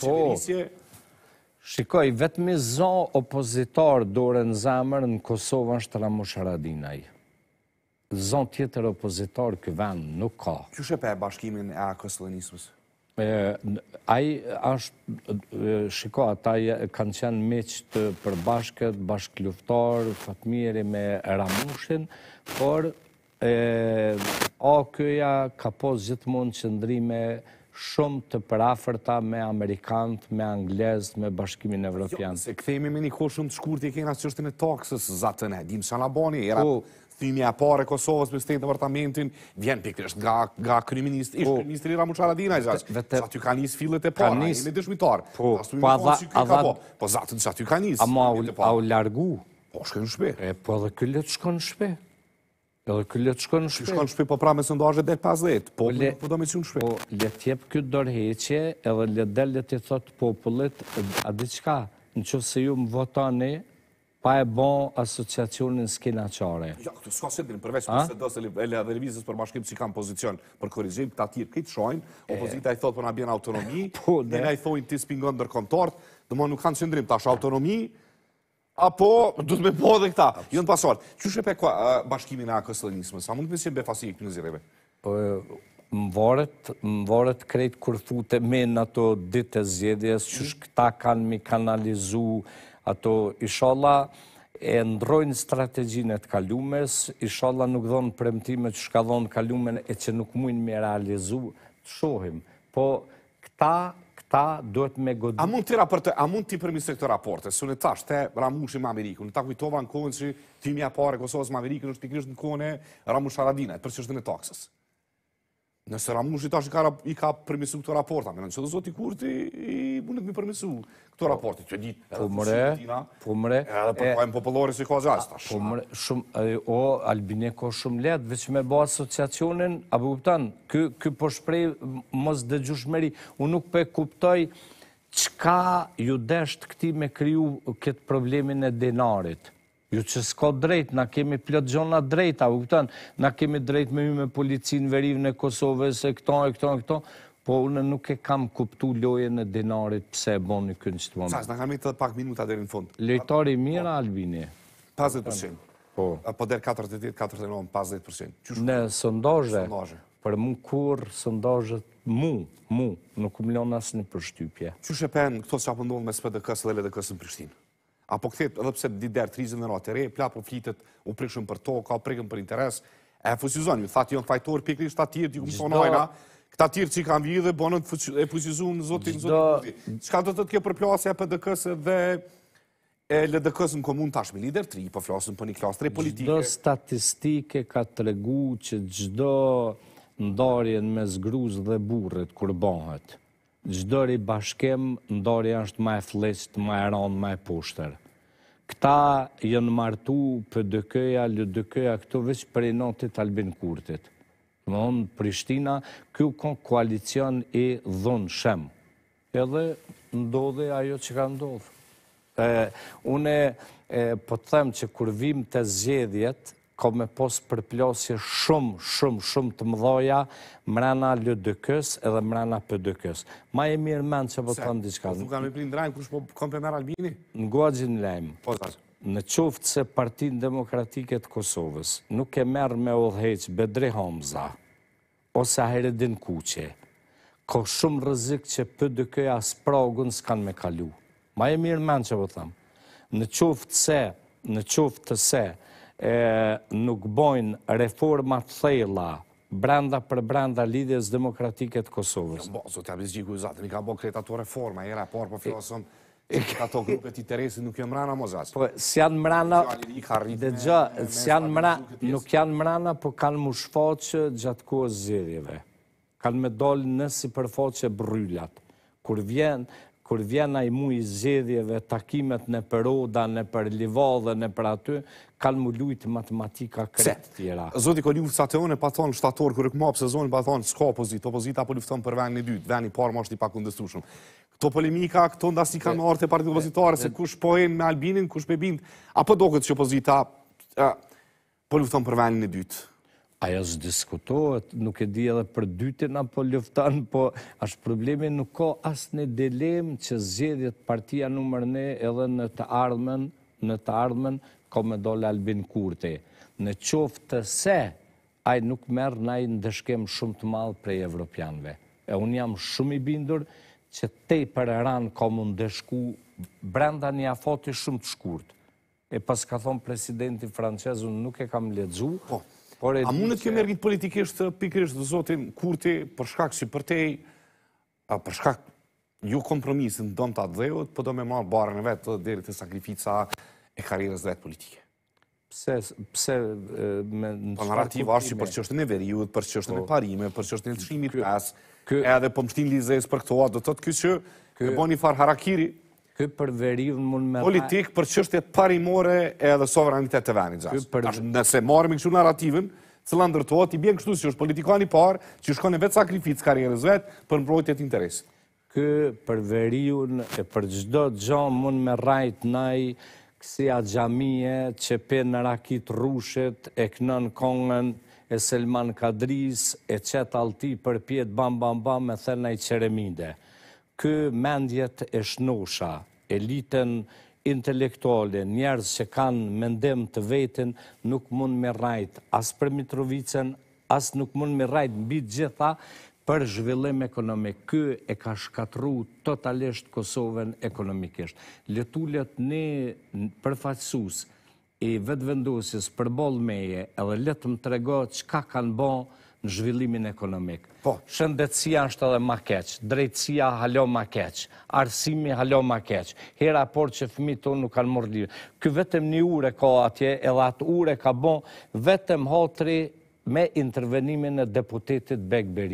Po, shikoj, vetëmi zo opozitor dore në zamër në Kosovën është Ramush Radinaj. Zonë tjetër opozitor kë vend nuk ka. Që shëpe e bashkimin e akës lënismës? Ai është, shiko, ata kanë qenë meqë për bashkët, bashkë luftarë, fatmiri me Ramushin, por a këja ka posë gjithë mund qëndrime shumë të prafërta me Amerikant, me Anglez, me Bashkimin Evropian. Jo, se këthejme me një kohë shumë të shkurë të i kena që është në taksës, zatën e, dimë shana boni, era thimja pare Kosovës për stejtë në vërtamentin, vjen për kërështë nga kërëministë, ishë kërëministë Rira Musharadina, që aty ka njësë fillet e para, në me dëshmitarë, po zatën që aty ka po, njësë, a u largu, po shkën shpe, e po dhe këllet shkën shpe, Edhe kjo letë shkojnë në shpej. Shkojnë në shpej, po pra me sëndajë dhe këtë asë po për po po do me që në shpej. Po letë tjepë kjo dorheqje, edhe letë dhe letë i thotë popullit, a di qka, në që se ju më votani, pa e bon asociacionin s'kina qare. Ja, këtu s'ka se dhe në përveç, për se dhe dhe dhe dhe revizis për bashkim që kam pozicion për korizim, këta tjirë këtë shojnë, opozita i thotë për po nabjen autonomi, e na i thotë i ti spingon dërkontort, dhe më nuk kanë qëndrim, tash autonomi, Apo... Duhet me po dhe këta. Jënë jo, pasuar. Qështë e pe bashkimin e akës dhe njësëmë? Sa mund të me si e befasin e këtë në zireve? Më po, më varet krejt kur thute me në ato ditë e zjedjes, qështë mhm. këta kanë mi kanalizu, ato ishalla e ndrojnë strategjinët kalumes, ishalla nuk dhonë premtime që shka dhonë kalumen e që nuk mujnë me realizu, të shohim. Po këta këta duhet me godinë. A mund të raporte, a mund të përmisë këtë raporte, së në tash, te Ramushi me në ta kujtova në kohën që timja pare Kosovës me Amerikën është pikrisht në kohën e Ramush Aradina, për që është dhe në taksës. Nëse Ramushi tash i ka përmisu këto raporta, me në që do zoti Kurti i mund të mi përmisu këto raporti, që ditë edhe për mëre, mëre, edhe për pojmë popolori si ka gjasë tash. Po mëre, shumë, o, Albine shumë letë, veç me bo asociacionin, a për kuptan, këj përshprej, po për mos dhe gjushmeri, unë nuk për kuptoj qka ju desht këti me kryu këtë problemin e denarit ju që s'ko drejt, na kemi plët gjona drejt, a u këtan, na kemi drejt me ju me policinë verivën e Kosovës, e këto, e këto, e këto, po unë nuk e kam kuptu lojën e dinarit pse e bon një kënë qëtë vëndë. Sa, s'na kam i të pak minuta dherë në fund. Lejtari po. mira, Albini. 50%. Po. Po 48, 49, 50%. Në sondajë, për mu kur sondajët Mu, mu, nuk më milon asë në përshtypje. Qështë e penë këto që apëndonë me SPDK-së dhe në Prishtinë? apo këthet edhe pse di derë trizën dhe ratë e re, pla po flitet, u prikshëm për to, ka u prikëm për interes, e fuzizon, ju thati janë fajtor, pikri, shta tirë, ju këmë sonojna, këta tirë që i kam vijë dhe bonën e fuzizun, zotin, zotin, zotin, qka do të të kje përplasja për dëkës dhe e LDK-s në komunë tashmë lider 3, po flasën për një klasë 3 politike. Gjdo statistike ka të regu që gjdo ndarjen me zgruz dhe burët kur bëhet, gjdëri bashkem ndori është ma e flest, ma e ronë, ma e pushtër. Këta jënë martu për dëkëja, lë dëkëja këtu vështë për e notit Albin Kurtit. Më onë Prishtina, kjo kënë koalicion e dhënë shemë. Edhe ndodhe ajo që ka ndodhë. Une po të them që kur vim të zjedhjet, ka me posë përplosje shumë, shumë, shumë të mëdhoja mrena LDK-s edhe mrena PDK-s. Ma e mirë menë që vëtë po thëmë diçka. Se, po thuka me prindë drajnë, kush po kom për mërë Albini? Në guajin lejmë. Po, Në qoftë se partinë demokratike të Kosovës nuk e merë me odheqë Bedri Homza ose Heredin Kuqe, ka shumë rëzikë që PDK-ja së pragun s'kan me kalu. Ma e mirë menë që vëtë po thëmë. Në se, në qoftë se, në qoftë se, nuk bojnë reforma thejla brenda për brenda lidhjes demokratike të Kosovës. Jo, bo, zote, abis gjiku, zate, mi ka bo kreta reforma, i rapor, po filosom, ato grupet nuk janë mrana, mo zase. Po, si janë mrana, dhe gjë, si janë mrana, nuk janë mrana, po kanë mu shfoqë gjatë kohës zirjeve. Kanë me dollë nësi përfoqë e bryllat. Kur vjen, kur vjena i mu i zedhjeve, takimet në përroda, në për në për aty, kanë mu lujtë matematika kretë tjera. Zoti Kolivu, ljuftë sa të one, e pa thonë shtator, kërë këmë apë sezonë, pa thonë, s'ka opozit, opozita po ljuftëm për venë një dytë, venë i parë më është i pakundestushëm. Këto polemika, këto ndas një kanë marë partitë partit opozitare, se kush po me Albinin, kush pe po bindë, apo po doket që opozita po ljuftëm për venë një dytë? Ajo është diskutohet, nuk e di edhe për dytin apo ljoftan, po është problemi nuk ko asë në dilem që zjedhjet partia nëmër ne edhe në të ardhmen, në të ardhmen, ka me dole Albin Kurti. Në qoftë të se, aj nuk merë në në dëshkem shumë të malë prej Evropianve. E unë jam shumë i bindur që te i për e ranë ko më në dëshku brenda një afoti shumë të shkurt. E pas ka thonë presidenti francesu nuk e kam ledzu, po. A mund të kjo mergjit politikisht pikërisht pikrisht dhe Zotin Kurti për shkak si përtej, për shkak ju kompromisin në don të atë dhejot, po do me marë barën në vetë dhe dhe të sakrifica e karirës dhe e politike. Pse, pse, me në shkak... është që për që është veriut, për që është në po. parime, për që është në nëshimit pas, edhe po për mështin Lizejës për këtoa, do të kështë që këboni far harakiri, Kjo përverim mund me... Politik për qështet parimore e dhe sovranitet të venit, Nëse marëm i kështu narrativin, se la ndërtojt, i bjen kështu si është politikani parë, që shkone vetë sakrificë karierës vetë për mbrojtjet interesit. Kjo përverim e për gjdo të gjonë mund me rajt naj kësi a gjamije që për në rakit rushet e kënën kongën e Selman Kadris e qëtë alti për pjetë bam bam bam me thënë naj qereminde kë mendjet e shnusha, eliten intelektuale, njerës që kanë mendem të vetën, nuk mund me rajt asë për Mitrovicën, asë nuk mund me rajt në bitë gjitha për zhvillim ekonomik. Kë e ka shkatru totalisht Kosovën ekonomikisht. Letullet ne përfaqësus e vetëvendusis për bol edhe letëm të rego që ka kanë bon në zhvillimin ekonomik. Po, shëndetsia është edhe ma keq, drejtsia halo ma keq, arsimi halo ma keq, hera por që fëmi të nuk kanë mordirë. Ky vetëm një ure ka atje, edhe atë ure ka bon vetëm hotri me intervenimin e deputetit Begberi.